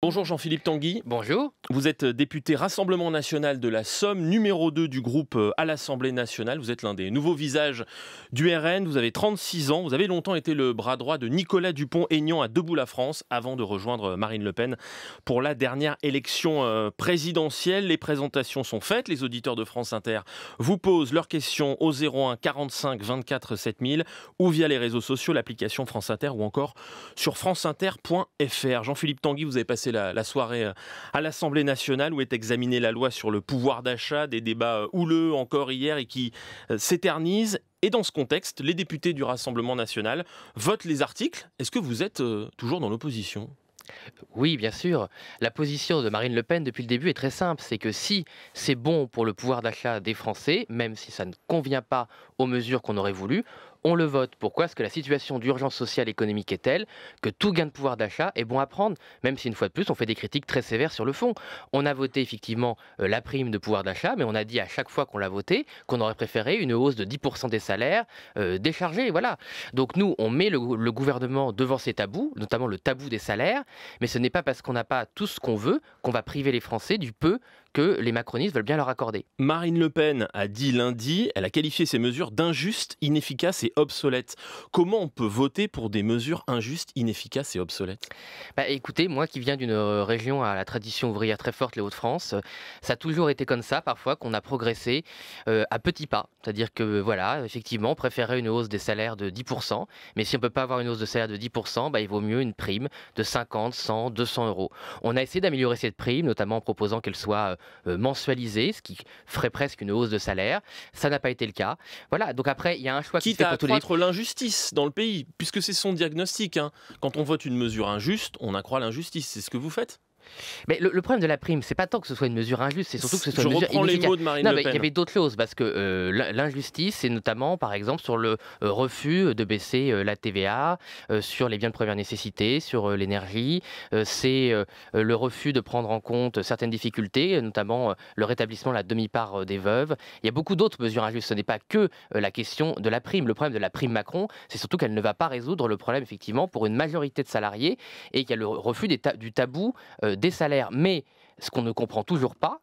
Bonjour Jean-Philippe Tanguy. Bonjour. Vous êtes député Rassemblement national de la Somme, numéro 2 du groupe euh, à l'Assemblée nationale. Vous êtes l'un des nouveaux visages du RN. Vous avez 36 ans. Vous avez longtemps été le bras droit de Nicolas Dupont-Aignan à Debout la France avant de rejoindre Marine Le Pen pour la dernière élection euh, présidentielle. Les présentations sont faites. Les auditeurs de France Inter vous posent leurs questions au 01 45 24 7000 ou via les réseaux sociaux, l'application France Inter ou encore sur franceinter.fr. Jean-Philippe Tanguy, vous avez passé la, la, soirée euh, à l'Assemblée nationale où est examinée la loi sur le pouvoir d'achat, des débats euh, houleux encore hier et qui euh, s'éternisent. Et dans ce contexte, les députés du Rassemblement national votent les articles. Est-ce que vous êtes toujours dans l'opposition oui, bien sûr. La position de Marine Le Pen depuis le début est très simple. C'est que si c'est bon pour le pouvoir d'achat des Français, même si ça ne convient pas aux mesures qu'on aurait voulu, on le vote. Pourquoi est-ce que la situation d'urgence sociale économique est telle que tout gain de pouvoir d'achat est bon à prendre, même si une fois de plus on fait des critiques très sévères sur le fond. On a voté effectivement euh, la prime de pouvoir d'achat, mais on a dit à chaque fois qu'on l'a voté qu'on aurait préféré une hausse de 10% des salaires euh, déchargés. Voilà. Donc nous, on met le, le gouvernement devant ses tabous, notamment le tabou des salaires, mais ce n'est pas parce qu'on n'a pas tout ce qu'on veut qu'on va priver les Français du peu que les macronistes veulent bien leur accorder. Marine Le Pen a dit lundi, elle a qualifié ces mesures d'injustes, inefficaces et obsolètes. Comment on peut voter pour des mesures injustes, inefficaces et obsolètes bah, Écoutez, moi qui viens d'une euh, région à la tradition ouvrière très forte, les Hauts-de-France, euh, ça a toujours été comme ça, parfois, qu'on a progressé euh, à petits pas. C'est-à-dire que, voilà, effectivement, on préférait une hausse des salaires de 10%, mais si on ne peut pas avoir une hausse de salaire de 10%, bah, il vaut mieux une prime de 50, 100, 200 euros. On a essayé d'améliorer cette prime, notamment en proposant qu'elle soit euh, mensualisé, ce qui ferait presque une hausse de salaire. Ça n'a pas été le cas. Voilà, donc après, il y a un choix qui se l'injustice dans le pays, puisque c'est son diagnostic. Hein. Quand on vote une mesure injuste, on accroît l'injustice. C'est ce que vous faites mais le, problème de la prime, c'est pas tant que ce soit une mesure injuste, c'est surtout que ce soit une mesure inefficace. les mots de Marine non, le Pen. Mais il y avait d'autres choses parce que euh, l'injustice, c'est notamment, par exemple, sur le euh, refus euh, de baisser la TVA, sur les biens de première nécessité, sur l'énergie. c'est le refus de prendre en compte certaines difficultés, notamment le rétablissement de la demi-part des veuves. Il y a beaucoup d'autres mesures injustes. Ce n'est pas que la question de la prime. Le problème de la prime Macron, c'est surtout qu'elle ne va pas résoudre le problème effectivement pour une majorité de salariés et qu'il y a le refus du tabou des salaires. Mais ce qu'on ne comprend toujours pas,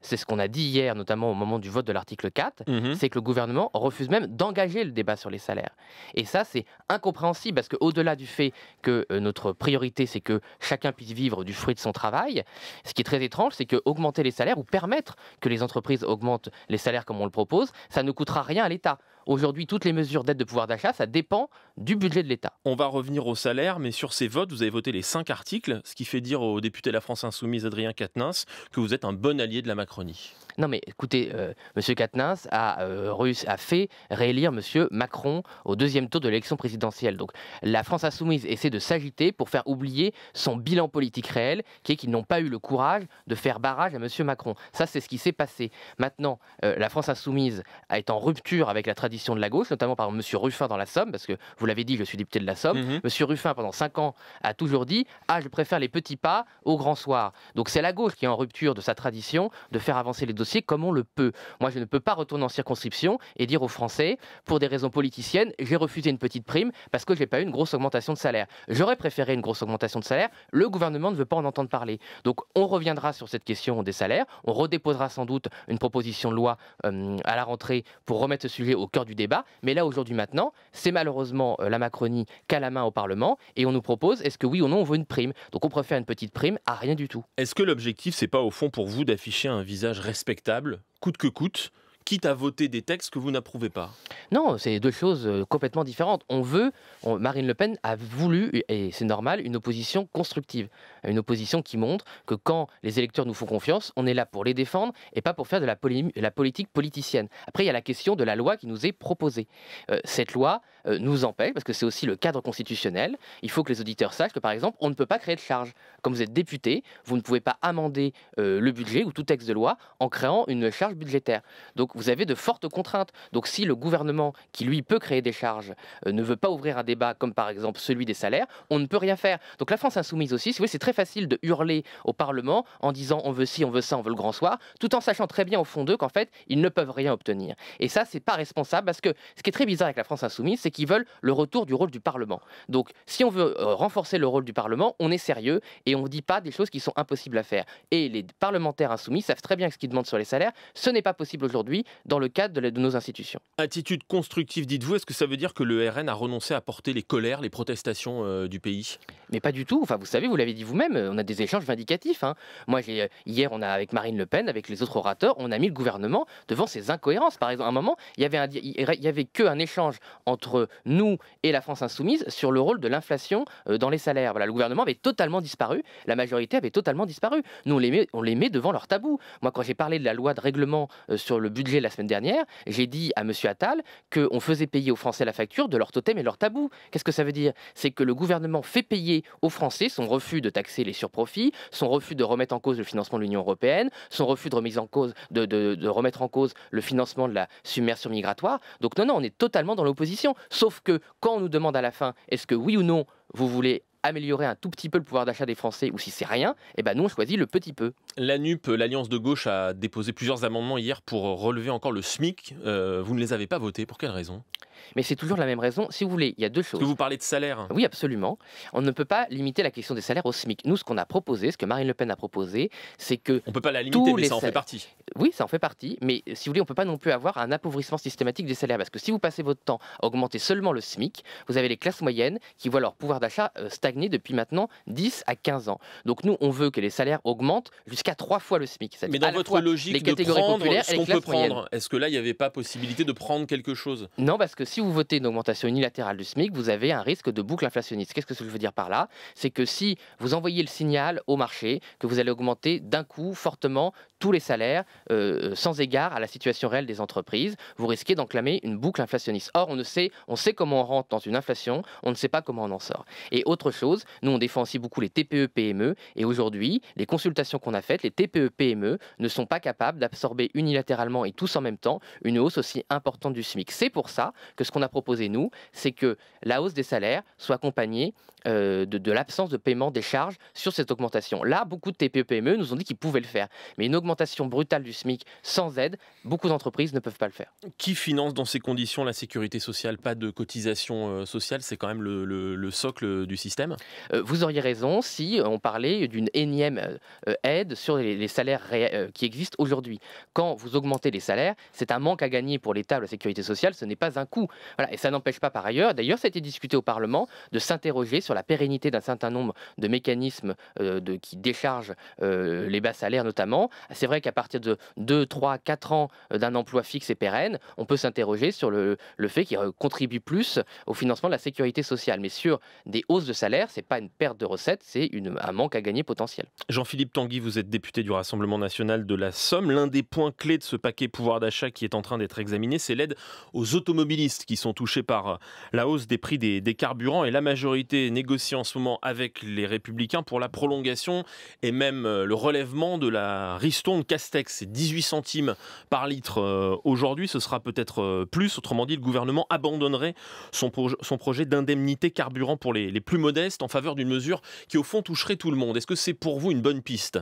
c'est ce qu'on a dit hier, notamment au moment du vote de l'article 4, mhm. c'est que le gouvernement refuse même d'engager le débat sur les salaires. Et ça, c'est incompréhensible, parce qu'au-delà du fait que euh, notre priorité, c'est que chacun puisse vivre du fruit de son travail, ce qui est très étrange, c'est qu'augmenter les salaires ou permettre que les entreprises augmentent les salaires comme on le propose, ça ne coûtera rien à l'État. Aujourd'hui, toutes les mesures d'aide de pouvoir d'achat, ça dépend du budget de l'État. On va revenir au salaire, mais sur ces votes, vous avez voté les cinq articles, ce qui fait dire au député de la France Insoumise, Adrien Quatennens, que vous êtes un bon allié de la Macronie. Non, mais écoutez, euh, M. Katnins a, euh, a fait réélire M. Macron au deuxième tour de l'élection présidentielle. Donc la France insoumise essaie de s'agiter pour faire oublier son bilan politique réel, qui est qu'ils n'ont pas eu le courage de faire barrage à M. Macron. Ça, c'est ce qui s'est passé. Maintenant, euh, la France insoumise est en rupture avec la tradition de la gauche, notamment par M. Ruffin dans la Somme, parce que vous l'avez dit, je suis député de la Somme. M. Mhm. Ruffin, pendant cinq ans, a toujours dit Ah, je préfère les petits pas au grand soir. Donc c'est la gauche qui est en rupture de sa tradition de faire avancer les dossiers comme on le peut. Moi, je ne peux pas retourner en circonscription et dire aux Français, pour des raisons politiciennes, j'ai refusé une petite prime parce que je n'ai pas eu une grosse augmentation de salaire. J'aurais préféré une grosse augmentation de salaire. Le gouvernement ne veut pas en entendre parler. Donc, on reviendra sur cette question des salaires. On redéposera sans doute une proposition de loi euh, à la rentrée pour remettre ce sujet au cœur du débat. Mais là, aujourd'hui, maintenant, c'est malheureusement euh, la Macronie a la main au Parlement et on nous propose est-ce que oui ou non on veut une prime. Donc, on préfère une petite prime à rien du tout. Est-ce que l'objectif, c'est pas au fond pour vous d'afficher un visage respectueux? coûte que coûte, quitte à voter des textes que vous n'approuvez pas Non, c'est deux choses euh, complètement différentes. On veut, Marine Le Pen a voulu, et c'est normal, une opposition constructive. Une opposition qui montre que quand les électeurs nous font confiance, on est là pour les défendre et pas pour faire de la, la politique politicienne. Après, il y a la question de la loi qui nous est proposée. Euh, cette loi euh, nous empêche, parce que c'est aussi le cadre constitutionnel, il faut que les auditeurs sachent que, par exemple, on ne peut pas créer de charge. Comme vous êtes député, vous ne pouvez pas amender le budget ou tout texte de loi en créant une charge budgétaire. Donc, vous avez de fortes contraintes. Donc si le gouvernement, qui lui peut créer des charges, euh, ne veut pas ouvrir un débat comme par exemple celui des salaires, on ne peut rien faire. Donc la France insoumise aussi, c'est très facile de hurler au Parlement en disant on veut ci, on veut ça, on veut le grand soir, tout en sachant très bien au fond d'eux qu'en fait, ils ne peuvent rien obtenir. Et ça, c'est pas responsable parce que ce qui est très bizarre avec la France insoumise, c'est qu'ils veulent le retour du rôle du Parlement. Donc si on veut euh, renforcer le rôle du Parlement, on est sérieux et on ne dit pas des choses qui sont impossibles à faire. Et les parlementaires insoumis savent très bien ce qu'ils demandent sur les salaires, ce n'est pas possible aujourd'hui dans le cadre de, nos institutions. Attitude constructive, dites-vous, est-ce que ça veut dire que le RN a renoncé à porter les colères, les protestations euh, du pays Mais pas du tout. Enfin, vous savez, vous l'avez dit vous-même, euh, on a des échanges vindicatifs. Hein. Moi, euh, hier, on a avec Marine Le Pen, avec les autres orateurs, on a mis le gouvernement devant ses incohérences. Par exemple, à un moment, il y avait, qu'un il y avait que un échange entre nous et la France insoumise sur le rôle de l'inflation dans les salaires. Voilà, le gouvernement avait totalement disparu, la majorité avait totalement disparu. Nous, on les met, on les met devant leur tabou. Moi, quand j'ai parlé de la loi de règlement sur le budget la semaine dernière, j'ai dit à monsieur Attal qu'on faisait payer aux Français la facture de leur totem et leur tabou. Qu'est-ce que ça veut dire C'est que le gouvernement fait payer aux Français son refus de taxer les surprofits, son refus de remettre en cause le financement de l'Union européenne, son refus de, en cause, de remettre en cause le financement de la submersion migratoire. Donc non, non, on est totalement dans l'opposition. Sauf que quand on nous demande à la fin, est-ce que oui ou non vous voulez améliorer un tout petit peu le pouvoir d'achat des Français ou si c'est rien, eh ben nous on choisit le petit peu. La NUP, l'Alliance de gauche, a déposé plusieurs amendements hier pour relever encore le SMIC. Euh, vous ne les avez pas votés, pour quelle raison mais c'est toujours la même raison. Si vous voulez, il y a deux choses. que vous parlez de salaire. Oui, absolument. On ne peut pas limiter la question des salaires au SMIC. Nous, ce qu'on a proposé, ce que Marine Le Pen a proposé, c'est que. On peut pas la limiter, mais ça en fait partie. Oui, ça en fait partie. Mais si vous voulez, on peut pas non plus avoir un appauvrissement systématique des salaires. Parce que si vous passez votre temps à augmenter seulement le SMIC, vous avez les classes moyennes qui voient leur pouvoir d'achat euh, stagner depuis maintenant 10 à 15 ans. Donc nous, on veut que les salaires augmentent jusqu'à trois fois le SMIC. Mais dans votre logique les catégories de prendre populaires ce qu'on peut prendre, est-ce que là, il n'y avait pas possibilité de prendre quelque chose Non, parce que si vous votez une augmentation unilatérale du SMIC, vous avez un risque de boucle inflationniste. Qu'est-ce que je veux dire par là C'est que si vous envoyez le signal au marché que vous allez augmenter d'un coup fortement tous les salaires euh, sans égard à la situation réelle des entreprises, vous risquez d'enclamer une boucle inflationniste. Or, on ne sait, on sait comment on rentre dans une inflation, on ne sait pas comment on en sort. Et autre chose, nous on défend aussi beaucoup les TPE-PME e. et aujourd'hui, les consultations qu'on a faites, les TPE-PME e ne sont pas capables d'absorber unilatéralement et tous en même temps une hausse aussi importante du SMIC. C'est pour ça que ce qu'on a proposé, nous, c'est que la hausse des salaires soit accompagnée euh, de, l'absence de paiement des charges sur cette augmentation. Là, beaucoup de TPE-PME e nous ont dit qu'ils pouvaient le faire. Mais une augmentation brutale du SMIC sans aide, beaucoup d'entreprises ne peuvent pas le faire. Qui finance dans ces conditions la sécurité sociale Pas de cotisation euh, sociale, c'est quand même le, socle euh, du système Vous auriez raison si on parlait d'une énième aide sur les, salaires qui existent aujourd'hui. Quand vous augmentez les salaires, c'est un manque à gagner pour l'État, la sécurité sociale, ce n'est pas un coût. Et ça n'empêche pas par ailleurs, d'ailleurs ça a été discuté au Parlement, de s'interroger sur la la pérennité d'un certain nombre de mécanismes euh, de, qui déchargent euh, les bas salaires notamment. C'est vrai qu'à partir de 2, 3, 4 ans euh, d'un emploi fixe et pérenne, on peut s'interroger sur le, fait qu'il contribue plus au financement de la sécurité sociale. Mais sur des hausses de salaire, ce n'est pas une perte de recettes, c'est un manque à gagner potentiel. Jean-Philippe Tanguy, vous êtes député du Rassemblement national de la Somme. L'un des points clés de ce paquet pouvoir d'achat qui est en train d'être examiné, c'est l'aide aux automobilistes qui sont touchés par la hausse des prix des, des carburants. Et la majorité négocie en ce moment avec les Républicains pour la prolongation et même euh, le relèvement de la ristonde Castex. C'est 18 centimes par litre euh, aujourd'hui, ce sera peut-être euh, plus. Autrement dit, le gouvernement abandonnerait son, son projet d'indemnité carburant pour les, plus modestes en faveur d'une mesure qui, au fond, toucherait tout le monde. Est-ce que c'est pour vous une bonne piste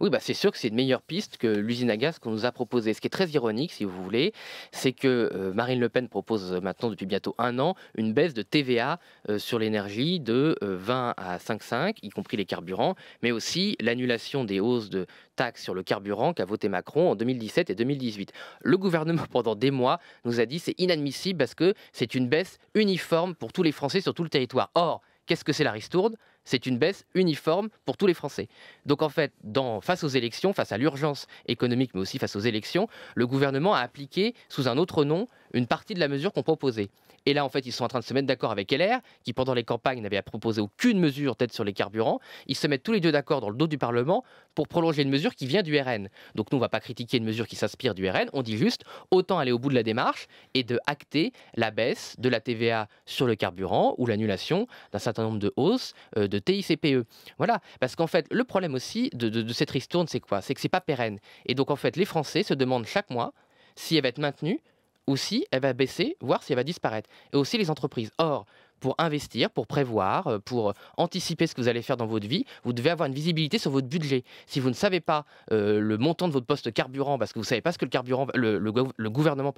Oui, bah c'est sûr que c'est une meilleure piste que l'usine à gaz qu'on nous a proposée. Ce qui est très ironique, si vous voulez, c'est que Marine Le Pen propose maintenant depuis bientôt un an une baisse de TVA sur l'énergie de 20 euh, à 5,5, y compris les carburants, mais aussi l'annulation des hausses de taxes sur le carburant qu'a voté Macron en 2017 et 2018. Le gouvernement, pendant des mois, nous a dit c'est inadmissible parce que c'est une baisse uniforme pour tous les Français sur tout le territoire. Or, qu'est-ce que c'est la ristourne c'est une baisse uniforme pour tous les Français. Donc en fait, face aux élections, face à l'urgence économique, mais aussi face aux élections, le gouvernement a appliqué sous un autre nom une partie de la mesure qu'on proposait. Et là, en fait, ils sont en train de se mettre d'accord avec LR, qui pendant les campagnes n'avait proposé aucune mesure d'aide sur les carburants. Ils se mettent tous les deux d'accord dans le dos du Parlement pour prolonger une mesure qui vient du RN. Donc nous, on ne va pas critiquer une mesure qui s'inspire du RN. On dit juste, autant aller au bout de la démarche et de acter la baisse de la TVA sur le carburant ou l'annulation d'un certain nombre de hausses euh, de TICPE. Voilà, parce qu'en fait, le problème aussi de, cette ristourne, c'est quoi C'est que c'est pas pérenne. Et donc, en fait, les Français se demandent chaque mois si elle va être maintenue aussi, elle va baisser, voire si elle va disparaître. Et aussi les entreprises. Or, pour investir, pour prévoir, euh, pour euh, anticiper ce que vous allez faire dans votre vie, vous devez avoir une visibilité sur votre budget. Si vous ne savez pas euh, le montant de votre poste carburant, parce que vous ne savez pas ce que le, carburant, le, gouvernement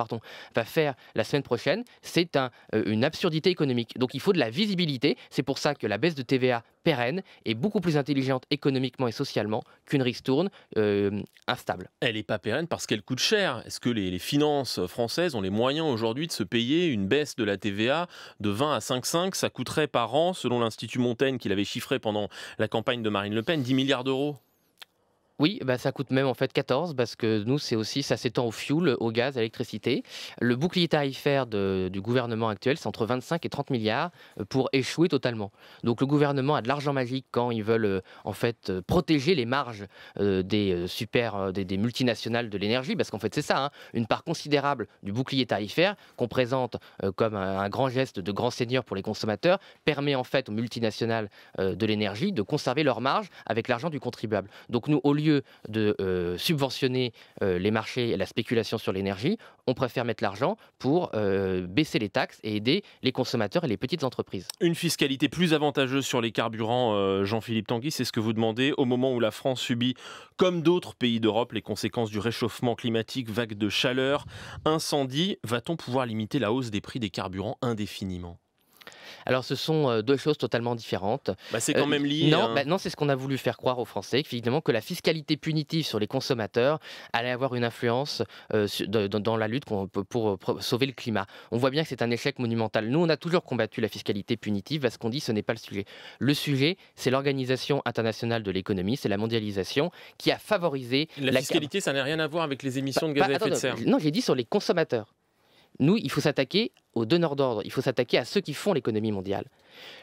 va faire la semaine prochaine, c'est une absurdité économique. Donc il faut de la visibilité. C'est pour ça que la baisse de TVA pérenne et beaucoup plus intelligente économiquement et socialement qu'une ristourne euh, instable. Elle n'est pas pérenne parce qu'elle coûte cher. Est-ce que les, les, finances françaises ont les moyens aujourd'hui de se payer une baisse de la TVA de 20 à 5,5 Ça coûterait par an, selon l'Institut Montaigne qui l'avait chiffré pendant la campagne de Marine Le Pen, 10 milliards d'euros oui, bah, ça coûte même en fait 14 parce que nous, c'est aussi, ça s'étend au fioul, au gaz, à l'électricité. Le bouclier tarifaire du gouvernement actuel, c'est entre 25 et 30 milliards euh, pour échouer totalement. Donc le gouvernement a de l'argent magique quand ils veulent euh, en fait euh, protéger les marges des super, des, multinationales de l'énergie parce qu'en fait, c'est ça, hein. une part considérable du bouclier tarifaire qu'on présente comme un, grand geste de grand seigneur pour les consommateurs permet en fait aux multinationales de l'énergie de conserver leurs marges avec l'argent du contribuable. Donc nous, au lieu de euh, subventionner euh, les marchés et la spéculation sur l'énergie, on préfère mettre l'argent pour euh, baisser les taxes et aider les consommateurs et les petites entreprises. Une fiscalité plus avantageuse sur les carburants, Jean-Philippe Tanguy, c'est ce que vous demandez au moment où la France subit, comme d'autres pays d'Europe, les conséquences du réchauffement climatique, vagues de chaleur, incendies. Va-t-on pouvoir limiter la hausse des prix des carburants indéfiniment alors, ce sont euh, deux choses totalement différentes. Bah, c'est quand euh, même lié. Hein. Bah, non, c'est ce qu'on a voulu faire croire aux Français, que la fiscalité punitive sur les consommateurs allait avoir une influence euh, dans, la lutte pour, sauver le climat. On voit bien que c'est un échec monumental. Nous, on a toujours combattu la fiscalité punitive parce qu'on dit ce n'est pas le sujet. Le sujet, c'est l'Organisation internationale de l'économie, c'est la mondialisation qui a favorisé la, fiscalité. Ça n'a rien à voir avec les bah, émissions de bah, gaz à effet de serre. Non, j'ai dit sur les consommateurs. Nous, il faut s'attaquer aux donneurs d'ordre, il faut s'attaquer à ceux qui font l'économie mondiale.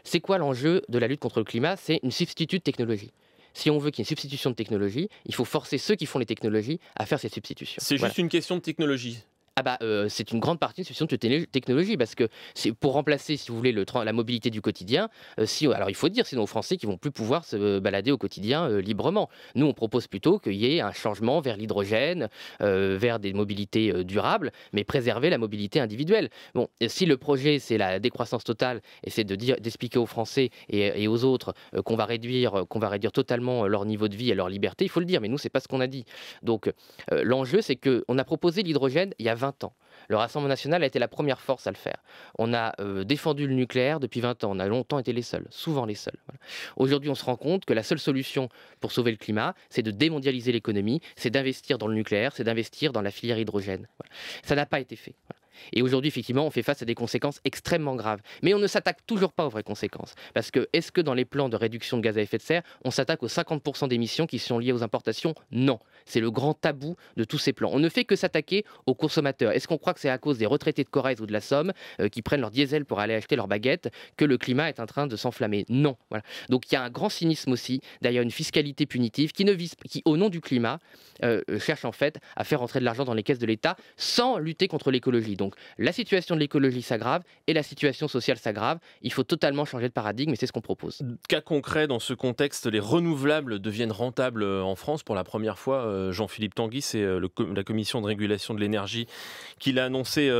C'est quoi l'enjeu de la lutte contre le climat C'est une substitution de technologie si on veut qu'il y ait une substitution de technologie, il faut forcer ceux qui font les technologies à faire cette substitution. C'est juste une question de technologie ah bah, euh, c'est une grande partie une solution de technologie parce que c'est pour remplacer, si vous voulez, le la mobilité du quotidien. Euh, si, alors il faut dire, sinon aux Français qui vont plus pouvoir se balader au quotidien euh, librement. Nous, on propose plutôt qu'il y ait un changement vers l'hydrogène, vers des mobilités durables, mais préserver la mobilité individuelle. Bon, si le projet c'est la décroissance totale et c'est de dire d'expliquer aux Français et, aux autres qu'on va réduire, qu'on va réduire totalement leur niveau de vie et leur liberté, il faut le dire. Mais nous, c'est pas ce qu'on a dit. Donc l'enjeu, c'est que on a proposé l'hydrogène il y a ans. Le Rassemblement national a été la première force à le faire. On a euh, défendu le nucléaire depuis 20 ans. On a longtemps été les seuls, souvent les seuls. Aujourd'hui, on se rend compte que la seule solution pour sauver le climat, c'est de démondialiser l'économie, c'est d'investir dans le nucléaire, c'est d'investir dans la filière hydrogène. Ça n'a pas été fait. Et aujourd'hui, effectivement, on fait face à des conséquences extrêmement graves. Mais on ne s'attaque toujours pas aux vraies conséquences. Parce que est-ce que dans les plans de réduction de gaz à effet de serre, on s'attaque aux 50% d'émissions qui sont liées aux importations Non. C'est le grand tabou de tous ces plans. On ne fait que s'attaquer aux consommateurs. Est-ce qu'on croit que c'est à cause des retraités de Corrèze ou de la Somme euh, qui prennent leur diesel pour aller acheter leurs baguettes que le climat est en train de s'enflammer Non. Voilà. Donc il y a un grand cynisme aussi derrière une fiscalité punitive qui, ne vise, qui au nom du climat, euh, cherche en fait à faire entrer de l'argent dans les caisses de l'État sans lutter contre l'écologie. Donc la situation de l'écologie s'aggrave et la situation sociale s'aggrave. Il faut totalement changer de paradigme et c'est ce qu'on propose. Cas concret, dans ce contexte, les renouvelables deviennent rentables euh, en France. Pour la première fois, euh, Jean-Philippe Tanguy, c'est euh, la commission de régulation de l'énergie qui l'a annoncé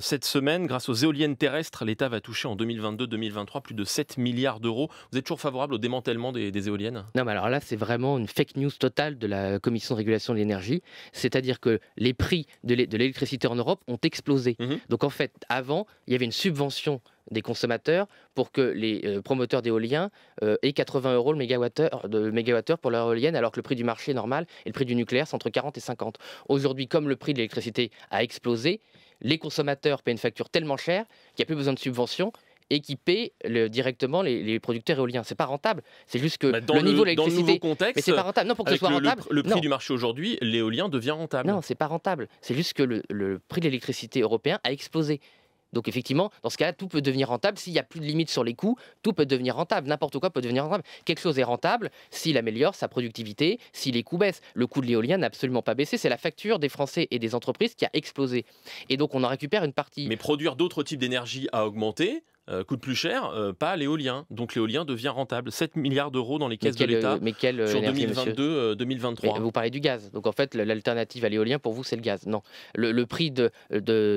cette semaine. Grâce aux éoliennes terrestres, l'État va toucher en 2022-2023 plus de 7 milliards d'euros. Vous êtes toujours favorable au démantèlement des, des éoliennes Non, mais alors là, c'est vraiment une fake news totale de la commission de régulation de l'énergie. C'est-à-dire que les prix de l'électricité en Europe ont explosé Mmh Donc en fait, avant, il y avait une subvention des consommateurs pour que les euh, promoteurs d'éolien euh, aient 80 euros le mégawattheure, de mégawattheure pour leur éolienne, alors que le prix du marché normal et le prix du nucléaire, sont entre 40 et 50. Aujourd'hui, comme le prix de l'électricité a explosé, les consommateurs paient une facture tellement chère qu'il n'y a plus besoin de subvention, équiper le, directement les, producteurs éoliens. C'est pas rentable. C'est juste que bah, le niveau de l'électricité. contexte, mais c'est pas rentable. Non, pour que ce soit rentable. Le, prix du marché aujourd'hui, l'éolien devient rentable. Non, c'est pas rentable. C'est juste que le, le prix de l'électricité européen a explosé. Donc effectivement, dans ce cas-là, tout peut devenir rentable. S'il n'y a plus de limite sur les coûts, tout peut devenir rentable. N'importe quoi peut devenir rentable. Quelque chose est rentable s'il améliore sa productivité, si les coûts baissent. Le coût de l'éolien n'a absolument pas baissé. C'est la facture des Français et des entreprises qui a explosé. Et donc on en récupère une partie. Mais produire d'autres types d'énergie a augmenté. Euh, coûte plus cher, euh, pas l'éolien. Donc l'éolien devient rentable. 7 milliards d'euros dans les caisses de l'État euh, sur 2022-2023. vous parlez du gaz. Donc en fait, l'alternative à l'éolien, pour vous, c'est le gaz. Non. Le, prix de,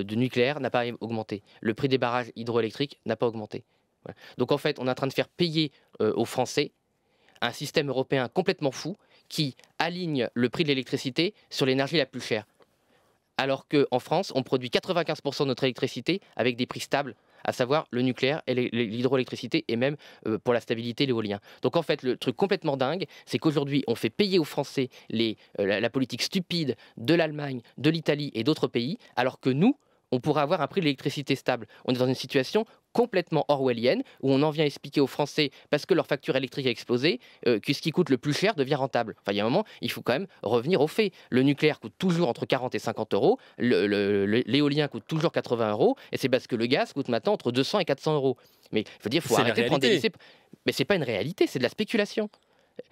du nucléaire n'a pas augmenté. Le prix des barrages hydroélectriques n'a pas augmenté. Donc en fait, on est en train de faire payer aux Français un système européen complètement fou qui aligne le prix de l'électricité sur l'énergie la plus chère alors qu'en France, on produit 95% de notre électricité avec des prix stables à savoir le nucléaire et l'hydroélectricité et même euh, pour la stabilité l'éolien. Donc en fait, le truc complètement dingue, c'est qu'aujourd'hui, on fait payer aux Français les, euh, la, la politique stupide de l'Allemagne, de l'Italie et d'autres pays, alors que nous, on pourrait avoir un prix de l'électricité stable. On est dans une situation complètement orwellienne, où on en vient expliquer aux Français, parce que leur facture électrique a explosé, euh, que ce qui coûte le plus cher devient rentable. il y a un moment, il faut quand même revenir au fait, Le nucléaire coûte toujours entre 40 et 50 euros, l'éolien coûte toujours 80 euros, et c'est parce que le gaz coûte maintenant entre 200 et 400 euros. Mais il faut dire, faut arrêter de prendre des Mais c'est pas une réalité, c'est de la spéculation.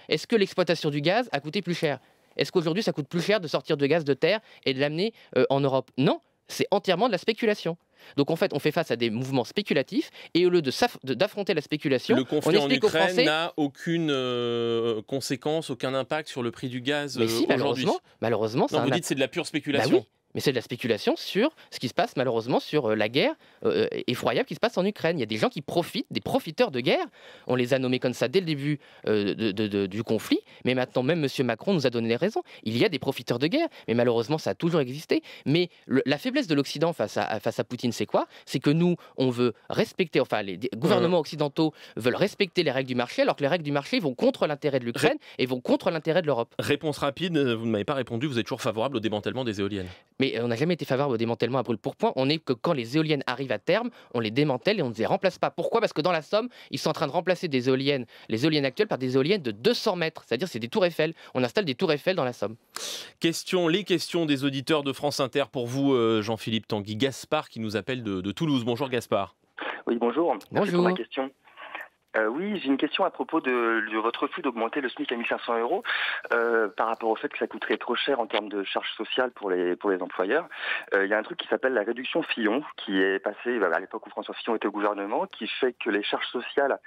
Est-ce que l'exploitation du gaz a coûté plus cher Est-ce qu'aujourd'hui ça coûte plus cher de sortir de gaz de terre et de l'amener euh, en Europe Non, c'est entièrement de la spéculation. Donc en fait, on fait face à des mouvements spéculatifs et au lieu d'affronter la spéculation, le conflit en Ukraine n'a aucune euh, conséquence, aucun impact sur le prix du gaz. Mais euh, si, malheureusement, vous dites que c'est de la pure bah spéculation mais c'est de la spéculation sur ce qui se passe malheureusement sur euh, la guerre euh, euh, effroyable qui se passe en Ukraine. Il y a des gens qui profitent, des profiteurs de guerre. On les a nommés comme ça dès le début du conflit, mais maintenant même M. Macron nous a donné les raisons. Il y a des profiteurs de guerre, mais malheureusement ça a toujours existé. Mais la faiblesse de l'Occident face à, face à Poutine, c'est quoi C'est que nous, on veut respecter, enfin les gouvernements mmh. occidentaux veulent respecter les règles du marché, alors que les règles du marché vont contre l'intérêt de l'Ukraine et vont contre l'intérêt de l'Europe. Réponse rapide, vous ne m'avez pas répondu, vous êtes toujours favorable au démantèlement des éoliennes. Euh, on n'a jamais été favorable au démantèlement à brûle pourpoint On est que quand les éoliennes arrivent à terme, on les démantèle et on ne les remplace pas. Pourquoi Parce que dans la Somme, ils sont en train de remplacer des éoliennes, les éoliennes actuelles par des éoliennes de 200 mètres. C'est-à-dire, c'est des tours Eiffel. On installe des tours Eiffel dans la Somme. Question, les questions des auditeurs de France Inter pour vous, euh, Jean-Philippe Tanguy. Gaspard qui nous appelle de, Toulouse. Bonjour Gaspard. Oui, bonjour. Bonjour. Merci ma question. Euh, oui, j'ai une question à propos de, votre refus d'augmenter le SMIC à 1500 euros euh, par rapport au fait que ça coûterait trop cher en termes de charges sociales pour les, pour les employeurs. Euh, il y a un truc qui s'appelle la réduction Fillon, qui est passée bah, à l'époque où François Fillon était au gouvernement, qui fait que les charges sociales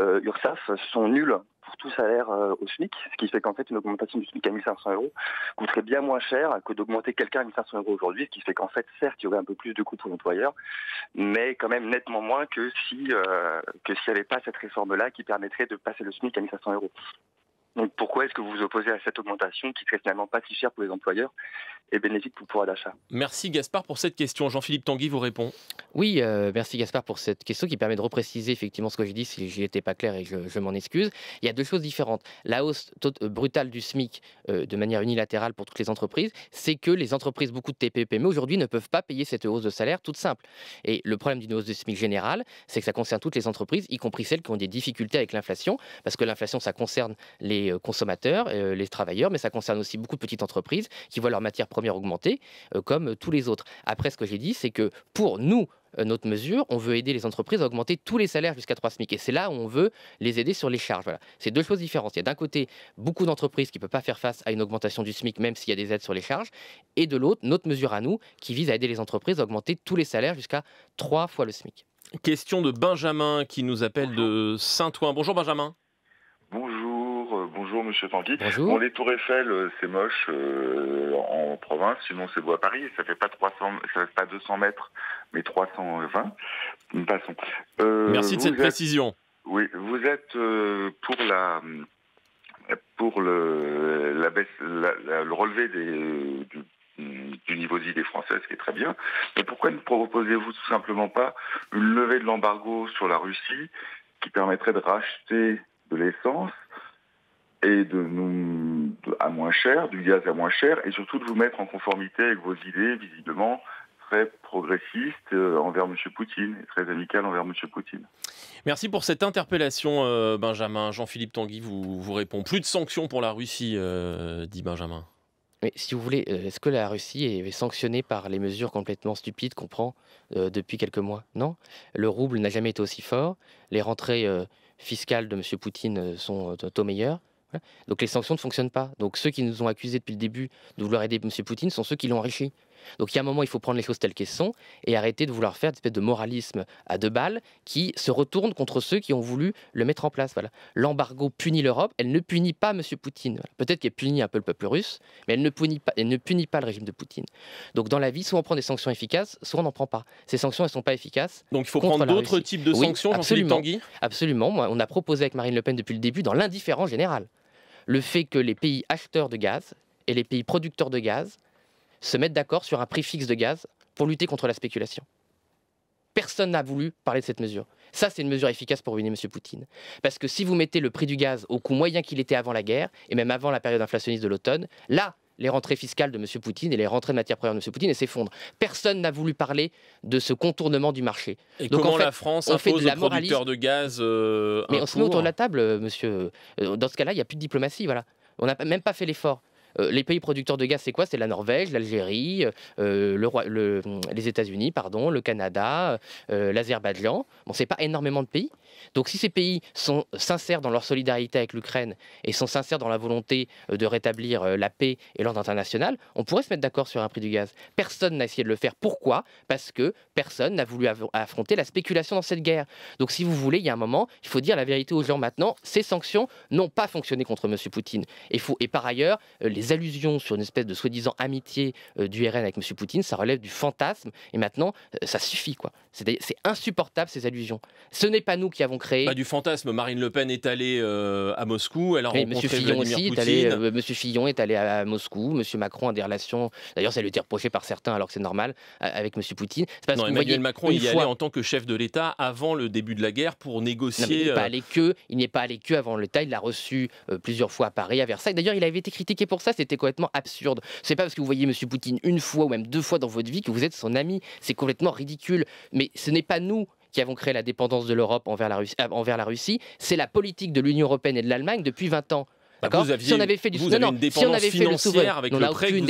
euh, URSAF sont nuls pour tout salaire euh, au SMIC, ce qui fait qu'en fait une augmentation du SMIC à 1500 euros coûterait bien moins cher que d'augmenter quelqu'un à 1500 euros aujourd'hui, ce qui fait qu'en fait certes il y aurait un peu plus de coûts pour l'employeur, mais quand même nettement moins que si euh, que s'il n'y avait pas cette réforme-là qui permettrait de passer le SMIC à 1500 euros. Donc pourquoi est-ce que vous vous opposez à cette augmentation qui serait finalement pas si chère pour les employeurs et pour pouvoir d'achat. Merci Gaspard pour cette question. Jean-Philippe Tanguy vous répond. Oui, euh, merci Gaspard pour cette question qui permet de repréciser effectivement ce que j'ai dit si j'y étais pas clair et je, m'en excuse. Il y a deux choses différentes. La hausse euh, brutale du SMIC euh, de manière unilatérale pour toutes les entreprises, c'est que les entreprises, beaucoup de TPE-PME e aujourd'hui ne peuvent pas payer cette hausse de salaire toute simple. Et le problème d'une hausse du SMIC générale, c'est que ça concerne toutes les entreprises, y compris celles qui ont des difficultés avec l'inflation, parce que l'inflation, ça concerne les consommateurs, les travailleurs, mais ça concerne aussi beaucoup de petites entreprises qui voient leur matière premières augmenter euh, comme tous les autres. Après, ce que j'ai dit, c'est que pour nous, euh, notre mesure, on veut aider les entreprises à augmenter tous les salaires jusqu'à 3 SMIC. Et c'est là où on veut les aider sur les charges. C'est deux choses différentes. Il y a d'un côté beaucoup d'entreprises qui ne peuvent pas faire face à une augmentation du SMIC, même s'il y a des aides sur les charges. Et de l'autre, notre mesure à nous, qui vise à aider les entreprises à augmenter tous les salaires jusqu'à 3 fois le SMIC. Question de Benjamin qui nous appelle de Saint-Ouen. Bonjour Benjamin. Bonjour bonjour Monsieur Tanguy. Bonjour. les tours Eiffel, euh, c'est moche euh, en province, sinon c'est beau à Paris. Ça fait pas 300, ça fait pas 200 mètres, mais 320. Passons. Euh, Merci de cette précision. Oui, vous êtes pour la pour le la baisse, le relevé des, du niveau des Français, ce qui est très bien. Mais pourquoi ne proposez-vous tout simplement pas une levée de l'embargo sur la Russie qui permettrait de racheter de l'essence et de nous à moins cher, du gaz à moins cher, et surtout de vous mettre en conformité avec vos idées, visiblement très progressistes euh, envers M. Poutine, et très amicales envers M. Poutine. Merci pour cette interpellation, euh, Benjamin. Jean-Philippe Tanguy vous, vous répond. Plus de sanctions pour la Russie, euh, dit Benjamin. Mais si vous voulez, est-ce que la Russie est sanctionnée par les mesures complètement stupides qu'on prend depuis quelques mois Non. Le rouble n'a jamais été aussi fort. Les rentrées fiscales de M. Poutine sont au meilleur. Donc les sanctions ne fonctionnent pas. Donc ceux qui nous ont accusés depuis le début de vouloir aider M. Poutine sont ceux qui l'ont enrichi. Donc il y a un moment, il faut prendre les choses telles qu'elles sont et arrêter de vouloir faire des espèces de moralisme à deux balles qui se retournent contre ceux qui ont voulu le mettre en place. Voilà. L'embargo punit l'Europe, elle ne punit pas M. Poutine. Peut-être qu'elle punit un peu le peuple russe, mais elle ne, punit pas, ne punit pas le régime de Poutine. Donc dans la vie, soit on prend des sanctions efficaces, soit on n'en prend pas. Ces sanctions, elles ne sont pas efficaces. Donc il faut prendre d'autres types de sanctions, absolument, Tanguy Absolument. on a proposé avec Marine Le Pen depuis le début dans l'indifférence générale le fait que les pays acheteurs de gaz et les pays producteurs de gaz se mettent d'accord sur un prix fixe de gaz pour lutter contre la spéculation. Personne n'a voulu parler de cette mesure. Ça, c'est une mesure efficace pour ruiner M. Poutine. Parce que si vous mettez le prix du gaz au coût moyen qu'il était avant la guerre, et même avant la période inflationniste de l'automne, là, les rentrées fiscales de M. Poutine et les rentrées de matières premières de M. Poutine et Personne n'a voulu parler de ce contournement du marché. Et comment la France impose fait de la aux de gaz euh, Mais on se met autour de la table, euh, monsieur. Euh, dans ce cas-là, il n'y a plus de diplomatie, voilà. On n'a même pas fait l'effort. Euh, les pays producteurs de gaz, c'est quoi C'est la Norvège, l'Algérie, euh, euh, le, hum, les États-Unis, pardon, le Canada, l'Azerbaïdjan. Bon, c'est pas énormément de pays. Donc si ces pays sont sincères dans leur solidarité avec l'Ukraine et sont sincères dans la volonté de rétablir la paix et l'ordre international, on pourrait se mettre d'accord sur un prix du gaz. Personne n'a essayé de le faire. Pourquoi Parce que personne n'a voulu affronter la spéculation dans cette guerre. Donc si vous voulez, il y a un moment, il faut dire la vérité aux gens maintenant. Ces sanctions n'ont pas fonctionné contre M. Poutine. Et, faut, et par ailleurs, les allusions sur une espèce de soi-disant amitié euh, du RN avec M. Poutine, ça relève du fantasme. Et maintenant, euh, ça suffit, quoi. C'est insupportable, ces allusions. Ce n'est pas nous qui avons créé. Bah, du fantasme. Marine Le Pen est allée euh, à Moscou. Elle a rencontré M. Fillon aussi Monsieur Fillon est allé à, Moscou. M. Macron a des relations. D'ailleurs, ça lui été reproché par certains, alors que c'est normal, avec M. Poutine. non, Emmanuel Macron il y allait en tant que chef de l'État avant le début de la guerre pour négocier. il n'est pas allé que. Il n'est pas allé que avant l'État. Il l'a reçu plusieurs fois à Paris, à Versailles. D'ailleurs, il avait été critiqué pour ça c'était complètement absurde. C'est pas parce que vous voyez Monsieur Poutine une fois ou même deux fois dans votre vie que vous êtes son ami. C'est complètement ridicule. Mais ce n'est pas nous qui avons créé la dépendance de l'Europe envers la Russie, euh, envers la Russie. c'est la politique de l'Union européenne et de l'Allemagne depuis 20 ans. Si on avait fait du une dépendance on le on dépendance, c'est ridicule. Russie, euh,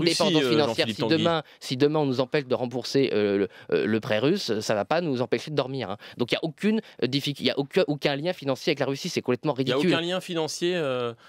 dépendance euh, financière. Si demain, si demain on nous empêche de rembourser euh, le, prêt russe, ça ne va pas nous empêcher de dormir. Hein. Donc il n'y a aucune il y a aucun, lien financier avec la Russie, c'est complètement ridicule. Il n'y a aucun lien financier.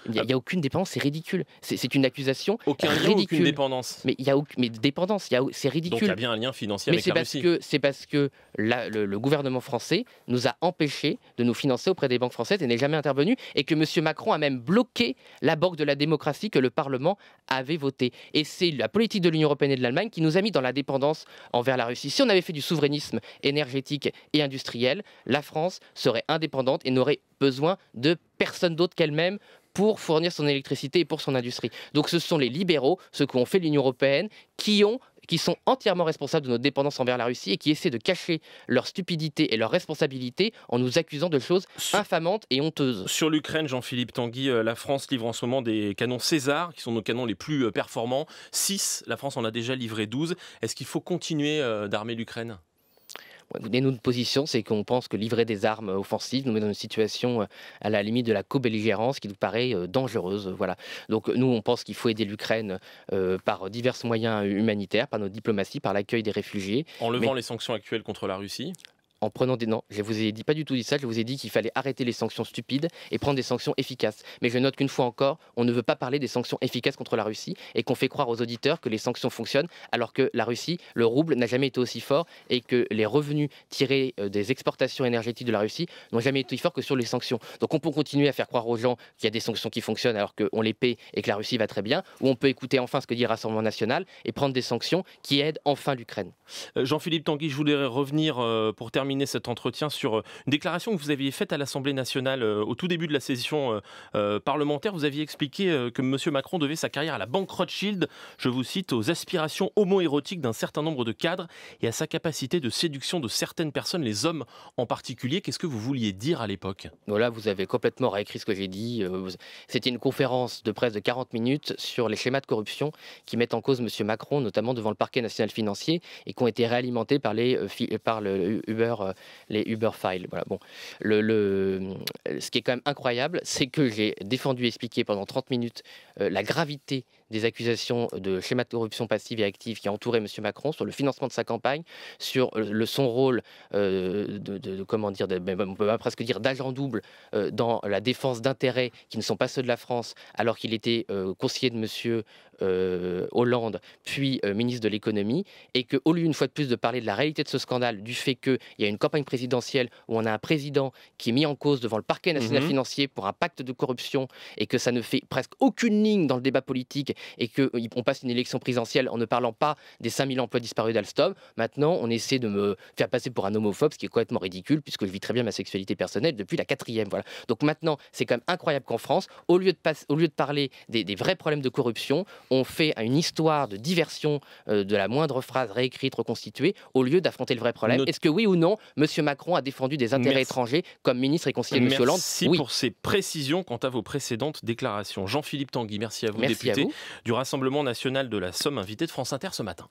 Il n'y a, aucune dépendance, c'est ridicule. C'est une accusation aucun ridicule. dépendance. Mais il y a mais dépendance, c'est ridicule. Donc il y a bien un lien financier mais avec la Russie. Mais c'est parce que le, gouvernement français nous a empêchés de nous financer auprès des banques françaises et n'est jamais intervenu et que M. Macron a même bloqué la banque de la démocratie que le Parlement avait votée. Et c'est la politique de l'Union européenne et de l'Allemagne qui nous a mis dans la dépendance envers la Russie. Si on avait fait du souverainisme énergétique et industriel, la France serait indépendante et n'aurait besoin de personne d'autre qu'elle-même pour fournir son électricité et pour son industrie. Donc ce sont les libéraux, ceux qui ont fait l'Union européenne, qui ont qui sont entièrement responsables de notre dépendance envers la Russie et qui essaient de cacher leur stupidité et leur responsabilité en nous accusant de choses infamantes et honteuses. Sur l'Ukraine, Jean-Philippe Tanguy, euh, la France livre en ce moment des canons César, qui sont nos canons les plus euh, performants. 6, la France en a déjà livré 12. Est-ce qu'il faut continuer euh, d'armer l'Ukraine Donnez-nous une position, c'est qu'on pense que livrer des armes euh, offensives nous met dans une situation euh, à la limite de la co-belligérance qui nous paraît euh, dangereuse. Voilà. Donc nous, on pense qu'il faut aider l'Ukraine par divers moyens humanitaires, par notre diplomatie, par l'accueil des réfugiés. En levant les sanctions actuelles contre la Russie en prenant des. noms. je vous ai dit pas du tout dit ça, je vous ai dit qu'il fallait arrêter les sanctions stupides et prendre des sanctions efficaces. Mais je note qu'une fois encore, on ne veut pas parler des sanctions efficaces contre la Russie et qu'on fait croire aux auditeurs que les sanctions fonctionnent alors que la Russie, le rouble n'a jamais été aussi fort et que les revenus tirés euh, des exportations énergétiques de la Russie n'ont jamais été aussi forts que sur les sanctions. Donc on peut continuer à faire croire aux gens qu'il y a des sanctions qui fonctionnent alors qu'on les paie et que la Russie va très bien, ou on peut écouter enfin ce que dit Rassemblement national et prendre des sanctions qui aident enfin l'Ukraine. Euh, Jean-Philippe Tanguy, je voulais revenir euh, pour terminer terminer cet entretien sur euh, une déclaration que vous aviez faite à l'Assemblée nationale euh, au tout début de la session euh, parlementaire. Vous aviez expliqué que M. Macron devait sa carrière à la banque Rothschild, je vous cite, aux aspirations homo-érotiques d'un certain nombre de cadres et à sa capacité de séduction de certaines personnes, les hommes en particulier. Qu'est-ce que vous vouliez dire à l'époque Voilà, vous avez complètement réécrit ce que j'ai dit. C'était une conférence de presse de 40 minutes sur les schémas de corruption qui mettent en cause M. Macron, notamment devant le parquet national financier, et qui ont été réalimentés par, les, par le Uber euh, les Uber Files. Voilà, bon. Le, euh, ce qui est quand même incroyable, c'est que j'ai défendu et expliqué pendant 30 minutes euh, la gravité des accusations de schéma de corruption passive et active qui entouré M. Macron, sur le financement de sa campagne, sur le, son rôle euh, de, comment dire, on peut presque dire d'agent double euh, dans la défense d'intérêts qui ne sont pas ceux de la France, alors qu'il était euh, conseiller de M. Hollande, puis ministre de l'économie, et qu'au lieu une fois de plus de parler de la réalité de ce scandale, du fait qu'il y a une campagne présidentielle où on a un président qui est mis en cause devant le parquet national mmh financier pour un pacte de corruption et que ça ne fait presque aucune ligne dans le débat politique et qu'on passe une élection présidentielle en ne parlant pas des 5000 emplois disparus d'Alstom, maintenant on essaie de me faire passer pour un homophobe, ce qui est complètement ridicule, puisque je vis très bien ma sexualité personnelle depuis la quatrième. Voilà. Donc maintenant, c'est quand même incroyable qu'en France, au lieu de, au lieu de parler des, vrais problèmes de corruption, on fait une histoire de diversion euh, de la moindre phrase réécrite, reconstituée, au lieu d'affronter le vrai problème. Est-ce que oui ou non, Monsieur Macron a défendu des intérêts étrangers comme ministre et conseiller de Merci oui. pour ces précisions quant à vos précédentes déclarations. Jean-Philippe Tanguy, merci à vous, député du Rassemblement national de la Somme, invité de France Inter ce matin.